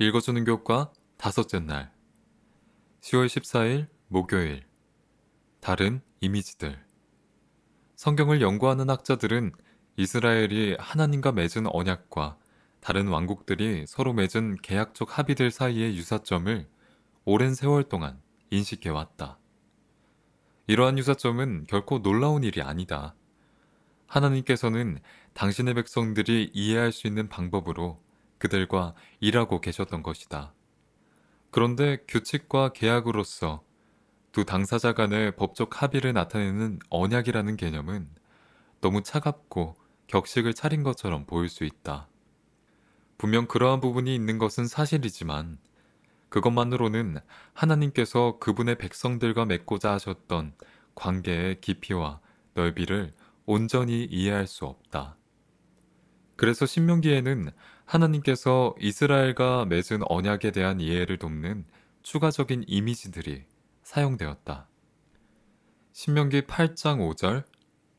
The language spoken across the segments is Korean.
읽어주는 교과 다섯째 날 10월 14일 목요일 다른 이미지들 성경을 연구하는 학자들은 이스라엘이 하나님과 맺은 언약과 다른 왕국들이 서로 맺은 계약적 합의들 사이의 유사점을 오랜 세월 동안 인식해왔다. 이러한 유사점은 결코 놀라운 일이 아니다. 하나님께서는 당신의 백성들이 이해할 수 있는 방법으로 그들과 일하고 계셨던 것이다. 그런데 규칙과 계약으로서 두 당사자 간의 법적 합의를 나타내는 언약이라는 개념은 너무 차갑고 격식을 차린 것처럼 보일 수 있다. 분명 그러한 부분이 있는 것은 사실이지만 그것만으로는 하나님께서 그분의 백성들과 맺고자 하셨던 관계의 깊이와 넓이를 온전히 이해할 수 없다. 그래서 신명기에는 하나님께서 이스라엘과 맺은 언약에 대한 이해를 돕는 추가적인 이미지들이 사용되었다. 신명기 8장 5절,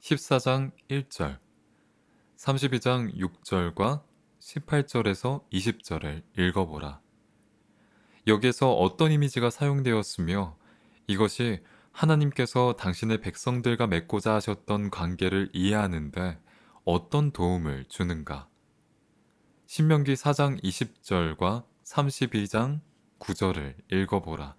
14장 1절, 32장 6절과 18절에서 20절을 읽어보라. 여기에서 어떤 이미지가 사용되었으며 이것이 하나님께서 당신의 백성들과 맺고자 하셨던 관계를 이해하는데 어떤 도움을 주는가? 신명기 4장 20절과 32장 9절을 읽어보라.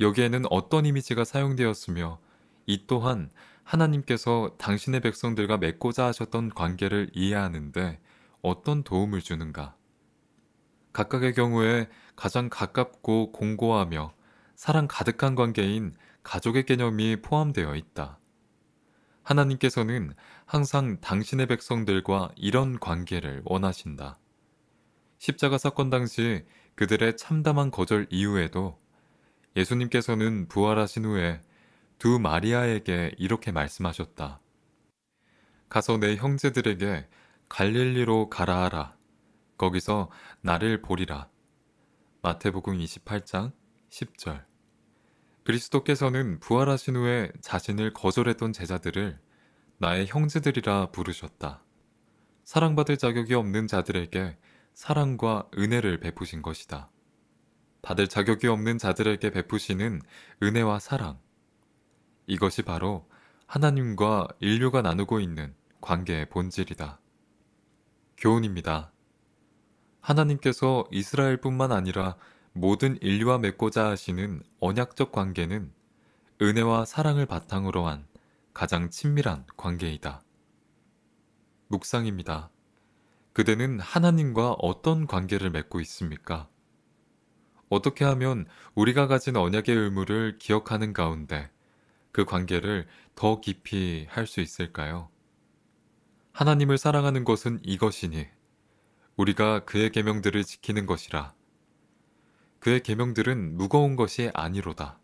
여기에는 어떤 이미지가 사용되었으며 이 또한 하나님께서 당신의 백성들과 맺고자 하셨던 관계를 이해하는데 어떤 도움을 주는가? 각각의 경우에 가장 가깝고 공고하며 사랑 가득한 관계인 가족의 개념이 포함되어 있다. 하나님께서는 항상 당신의 백성들과 이런 관계를 원하신다. 십자가 사건 당시 그들의 참담한 거절 이후에도 예수님께서는 부활하신 후에 두 마리아에게 이렇게 말씀하셨다. 가서 내 형제들에게 갈릴리로 가라 하라. 거기서 나를 보리라. 마태복음 28장 10절 그리스도께서는 부활하신 후에 자신을 거절했던 제자들을 나의 형제들이라 부르셨다. 사랑받을 자격이 없는 자들에게 사랑과 은혜를 베푸신 것이다. 받을 자격이 없는 자들에게 베푸시는 은혜와 사랑. 이것이 바로 하나님과 인류가 나누고 있는 관계의 본질이다. 교훈입니다. 하나님께서 이스라엘뿐만 아니라 모든 인류와 맺고자 하시는 언약적 관계는 은혜와 사랑을 바탕으로 한 가장 친밀한 관계이다. 묵상입니다. 그대는 하나님과 어떤 관계를 맺고 있습니까? 어떻게 하면 우리가 가진 언약의 의무를 기억하는 가운데 그 관계를 더 깊이 할 수 있을까요? 하나님을 사랑하는 것은 이것이니 우리가 그의 계명들을 지키는 것이라 그의 계명들은 무거운 것이 아니로다.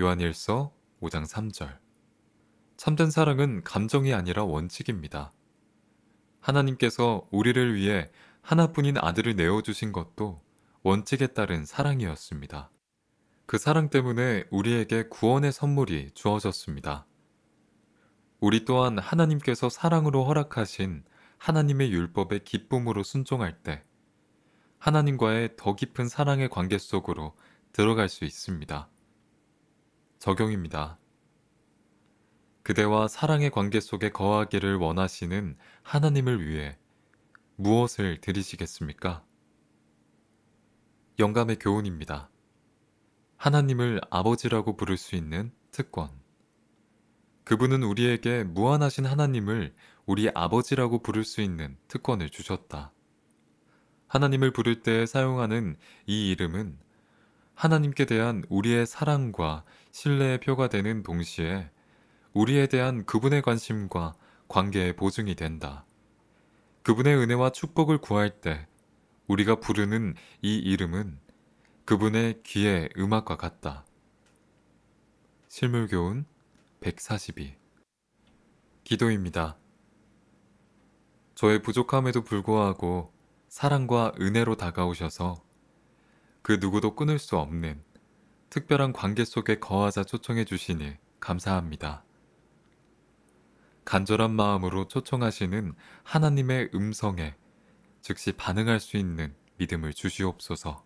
요한일서 5장 3절. 참된 사랑은 감정이 아니라 원칙입니다. 하나님께서 우리를 위해 하나뿐인 아들을 내어주신 것도 원칙에 따른 사랑이었습니다. 그 사랑 때문에 우리에게 구원의 선물이 주어졌습니다. 우리 또한 하나님께서 사랑으로 허락하신 하나님의 율법의 기쁨으로 순종할 때 하나님과의 더 깊은 사랑의 관계 속으로 들어갈 수 있습니다. 적용입니다. 그대와 사랑의 관계 속에 거하기를 원하시는 하나님을 위해 무엇을 드리시겠습니까? 영감의 교훈입니다. 하나님을 아버지라고 부를 수 있는 특권. 그분은 우리에게 무한하신 하나님을 우리 아버지라고 부를 수 있는 특권을 주셨다. 하나님을 부를 때 사용하는 이 이름은 하나님께 대한 우리의 사랑과 신뢰의 표가 되는 동시에 우리에 대한 그분의 관심과 관계의 보증이 된다. 그분의 은혜와 축복을 구할 때 우리가 부르는 이 이름은 그분의 귀의 음악과 같다. 실물교훈 142 기도입니다. 저의 부족함에도 불구하고 사랑과 은혜로 다가오셔서 그 누구도 끊을 수 없는 특별한 관계 속에 거하자 초청해 주시니 감사합니다. 간절한 마음으로 초청하시는 하나님의 음성에 즉시 반응할 수 있는 믿음을 주시옵소서.